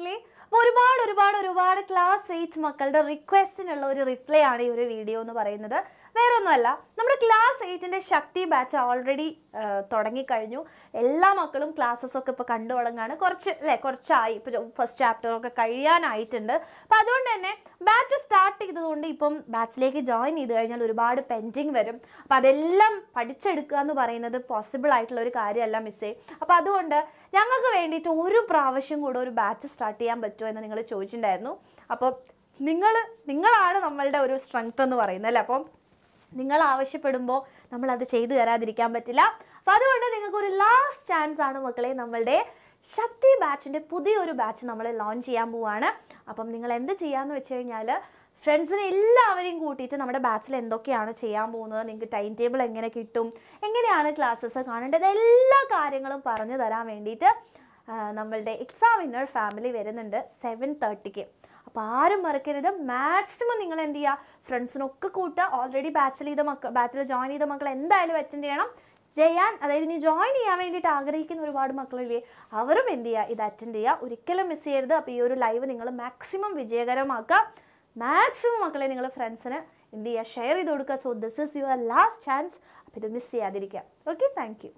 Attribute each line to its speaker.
Speaker 1: അപ്പോൾ ഒരുപാട് ഒരുപാട് ഒരുപാട് ക്ലാസ് എയ്റ്റ് മക്കളുടെ റിക്വസ്റ്റിനുള്ള ഒരു റിപ്ലൈ ആണ് ഈ ഒരു വീഡിയോ എന്ന് പറയുന്നത് വേറൊന്നുമല്ല നമ്മുടെ ക്ലാസ് എയ്റ്റിൻ്റെ ശക്തി ബാച്ച് ഓൾറെഡി തുടങ്ങിക്കഴിഞ്ഞു എല്ലാ മക്കളും ഒക്കെ ഇപ്പോൾ കണ്ടു തുടങ്ങാണ് കുറച്ച് അല്ലേ കുറച്ചായി ഇപ്പോൾ ഫസ്റ്റ് ചാപ്റ്ററൊക്കെ കഴിയാനായിട്ടുണ്ട് അപ്പോൾ അതുകൊണ്ട് തന്നെ ബാച്ച് സ്റ്റാർട്ട് ചെയ്തതുകൊണ്ട് ഇപ്പം ബാച്ചിലേക്ക് ജോയിൻ ചെയ്ത് കഴിഞ്ഞാൽ ഒരുപാട് പെൻഡിങ് വരും അപ്പോൾ അതെല്ലാം പഠിച്ചെടുക്കുക എന്ന് പറയുന്നത് പോസിബിൾ ആയിട്ടുള്ള ഒരു കാര്യമല്ല മിസ്സേ അപ്പോൾ അതുകൊണ്ട് ഞങ്ങൾക്ക് വേണ്ടിയിട്ട് ഒരു പ്രാവശ്യം കൂടെ ഒരു ബാച്ച് സ്റ്റാർട്ട് സ്റ്റാർട്ട് ചെയ്യാൻ പറ്റുമോ എന്ന് നിങ്ങൾ ചോദിച്ചിട്ടുണ്ടായിരുന്നു അപ്പോൾ നിങ്ങൾ നിങ്ങളാണ് നമ്മളുടെ ഒരു സ്ട്രെങ്ത് എന്ന് പറയുന്നത് അല്ലേ അപ്പം നിങ്ങൾ ആവശ്യപ്പെടുമ്പോൾ നമ്മളത് ചെയ്തു തരാതിരിക്കാൻ പറ്റില്ല അപ്പോൾ അതുകൊണ്ട് നിങ്ങൾക്ക് ഒരു ലാസ്റ്റ് ചാൻസ് ആണ് മക്കളെ നമ്മളുടെ ശക്തി ബാച്ചിൻ്റെ പുതിയൊരു ബാച്ച് നമ്മൾ ലോഞ്ച് ചെയ്യാൻ പോവുകയാണ് അപ്പം നിങ്ങൾ എന്ത് ചെയ്യാമെന്ന് വെച്ച് കഴിഞ്ഞാൽ ഫ്രണ്ട്സിനെ എല്ലാവരെയും കൂട്ടിയിട്ട് നമ്മുടെ ബാച്ചിൽ എന്തൊക്കെയാണ് ചെയ്യാൻ പോകുന്നത് നിങ്ങൾക്ക് ടൈം ടേബിൾ എങ്ങനെ കിട്ടും എങ്ങനെയാണ് ക്ലാസ്സസ് കാണേണ്ടത് എല്ലാ കാര്യങ്ങളും പറഞ്ഞു തരാൻ വേണ്ടിയിട്ട് നമ്മളുടെ എക്സാമിനർ ഫാമിലി വരുന്നുണ്ട് സെവൻ തേർട്ടിക്ക് അപ്പോൾ ആരും മറക്കരുത് മാക്സിമം നിങ്ങൾ എന്ത് ചെയ്യുക ഫ്രണ്ട്സിനൊക്കെ കൂട്ടുക ഓൾറെഡി ബാച്ചിൽ ചെയ്ത മക്കൾ ബാച്ചിൽ ജോയിൻ ചെയ്ത മക്കൾ എന്തായാലും അറ്റൻഡ് ചെയ്യണം ചെയ്യാൻ അതായത് ഇനി ജോയിൻ ചെയ്യാൻ വേണ്ടിയിട്ട് ആഗ്രഹിക്കുന്ന ഒരുപാട് മക്കളില്ലേ അവരും എന്ത് ചെയ്യുക ഇത് അറ്റൻഡ് ചെയ്യുക ഒരിക്കലും മിസ് ചെയ്യരുത് അപ്പോൾ ഈ ഒരു ലൈവ് നിങ്ങൾ മാക്സിമം വിജയകരമാക്കുക മാക്സിമം മക്കളെ നിങ്ങൾ ഫ്രണ്ട്സിന് എന്ത് ചെയ്യുക ഷെയർ ചെയ്ത് കൊടുക്കുക so this is your last chance അപ്പോൾ ഇത് മിസ് ചെയ്യാതിരിക്കുക ഓക്കെ താങ്ക്